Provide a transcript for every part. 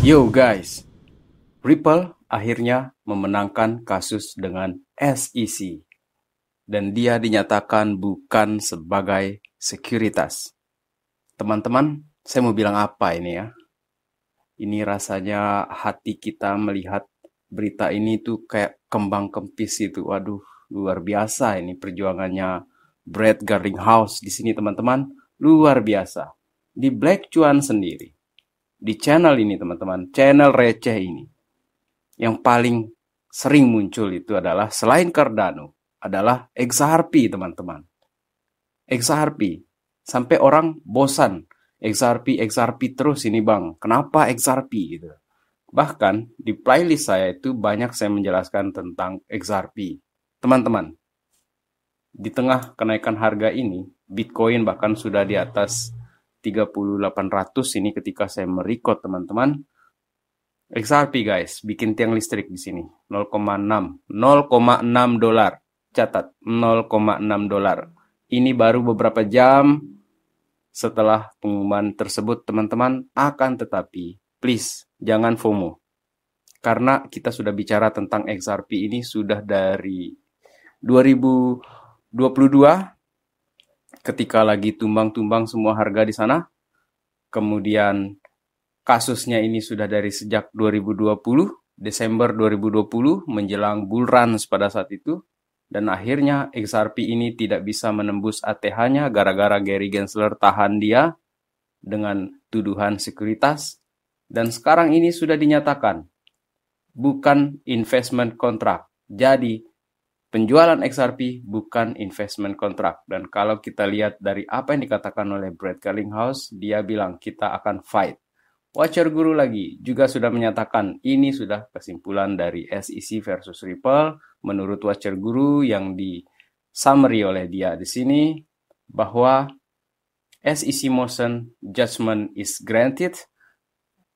Yo guys, Ripple akhirnya memenangkan kasus dengan SEC dan dia dinyatakan bukan sebagai sekuritas. Teman-teman, saya mau bilang apa ini ya? Ini rasanya hati kita melihat berita ini tuh kayak kembang kempis itu. Waduh, luar biasa ini perjuangannya Brad Garlinghouse di sini teman-teman. Luar biasa. Di Black Chuan sendiri, di channel ini teman-teman, channel receh ini. Yang paling sering muncul itu adalah selain Cardano adalah XRP teman-teman. XRP sampai orang bosan XRP XRP terus ini bang. Kenapa XRP gitu? Bahkan di playlist saya itu banyak saya menjelaskan tentang XRP. Teman-teman, di tengah kenaikan harga ini, Bitcoin bahkan sudah di atas 3800 ini ketika saya merecord teman-teman. XRP guys, bikin tiang listrik di sini. 0,6. 0,6 dolar. Catat, 0,6 dolar. Ini baru beberapa jam setelah pengumuman tersebut teman-teman. Akan tetapi, please jangan FOMO. Karena kita sudah bicara tentang XRP ini sudah dari 2022 ketika lagi tumbang-tumbang semua harga di sana. Kemudian kasusnya ini sudah dari sejak 2020, Desember 2020 menjelang bull run pada saat itu dan akhirnya XRP ini tidak bisa menembus ATH-nya gara-gara Gary Gensler tahan dia dengan tuduhan sekuritas dan sekarang ini sudah dinyatakan bukan investment contract. Jadi penjualan XRP bukan investment kontrak. Dan kalau kita lihat dari apa yang dikatakan oleh Brad Kellinghouse, dia bilang kita akan fight. Watcher Guru lagi juga sudah menyatakan ini sudah kesimpulan dari SEC versus Ripple. Menurut Watcher Guru yang di summary oleh dia di sini bahwa SEC motion judgment is granted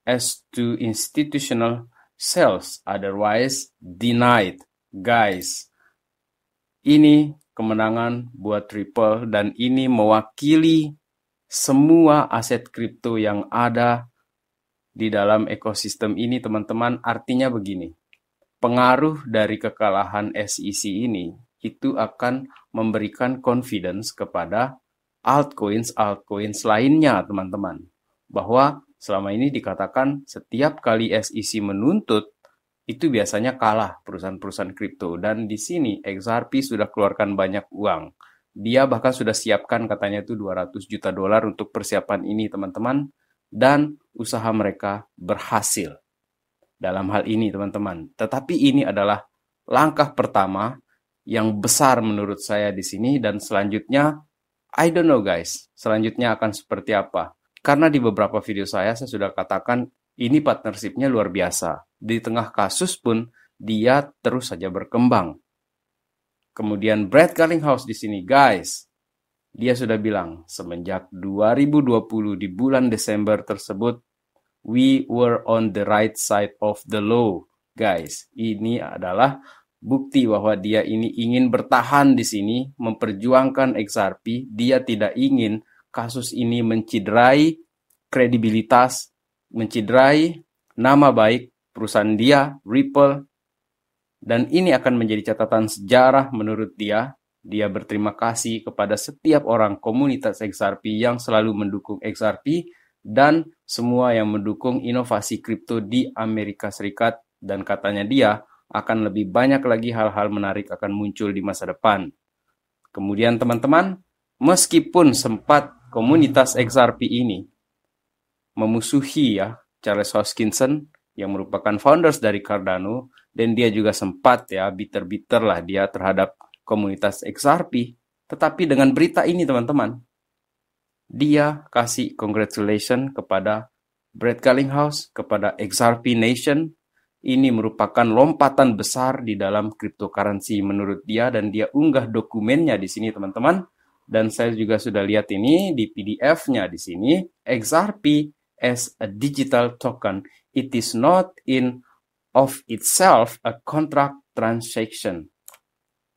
as to institutional sales otherwise denied. Guys, ini kemenangan buat Ripple dan ini mewakili semua aset kripto yang ada di dalam ekosistem ini teman-teman. Artinya begini, pengaruh dari kekalahan SEC ini itu akan memberikan confidence kepada altcoins altcoins lainnya teman-teman bahwa selama ini dikatakan setiap kali SEC menuntut itu biasanya kalah perusahaan-perusahaan kripto. Dan di sini XRP sudah keluarkan banyak uang. Dia bahkan sudah siapkan katanya itu 200 juta dolar untuk persiapan ini teman-teman. Dan usaha mereka berhasil dalam hal ini teman-teman. Tetapi ini adalah langkah pertama yang besar menurut saya di sini dan selanjutnya I don't know guys, selanjutnya akan seperti apa. Karena di beberapa video saya saya sudah katakan ini partnershipnya luar biasa. Di tengah kasus pun dia terus saja berkembang. Kemudian Brad Garlinghouse di sini, guys. Dia sudah bilang, semenjak 2020 di bulan Desember tersebut, we were on the right side of the law. Guys, ini adalah bukti bahwa dia ini ingin bertahan di sini, memperjuangkan XRP, dia tidak ingin kasus ini menciderai kredibilitas menciderai nama baik perusahaan dia, Ripple, dan ini akan menjadi catatan sejarah menurut dia. Dia berterima kasih kepada setiap orang komunitas XRP yang selalu mendukung XRP dan semua yang mendukung inovasi kripto di Amerika Serikat dan katanya dia akan lebih banyak lagi hal-hal menarik akan muncul di masa depan. Kemudian teman-teman, meskipun sempat komunitas XRP ini memusuhi ya Charles Hoskinson yang merupakan founders dari Cardano dan dia juga sempat ya bitter-bitter lah dia terhadap komunitas XRP. Tetapi dengan berita ini teman-teman, dia kasih congratulation kepada Brad Gallinghouse, kepada XRP Nation. Ini merupakan lompatan besar di dalam cryptocurrency menurut dia dan dia unggah dokumennya di sini teman-teman. Dan saya juga sudah lihat ini di PDF-nya di sini, XRP as a digital token. It is not in of itself a contract transaction.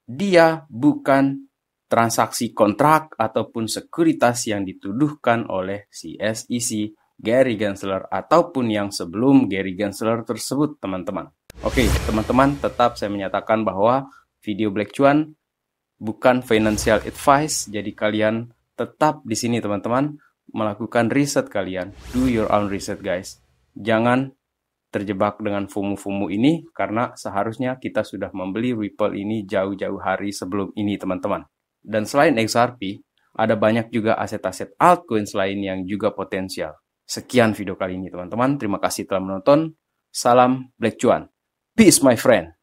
Dia bukan transaksi kontrak ataupun sekuritas yang dituduhkan oleh si SEC, Gary Gensler, ataupun yang sebelum Gary Gensler tersebut, teman-teman. Oke, teman-teman, tetap saya menyatakan bahwa video Black Cuan bukan financial advice, jadi kalian tetap di sini, teman-teman melakukan riset kalian. Do your own research guys. Jangan terjebak dengan FOMO-FOMO ini karena seharusnya kita sudah membeli Ripple ini jauh-jauh hari sebelum ini teman-teman. Dan selain XRP, ada banyak juga aset-aset altcoins lain yang juga potensial. Sekian video kali ini teman-teman. Terima kasih telah menonton. Salam Black Cuan. Peace my friend.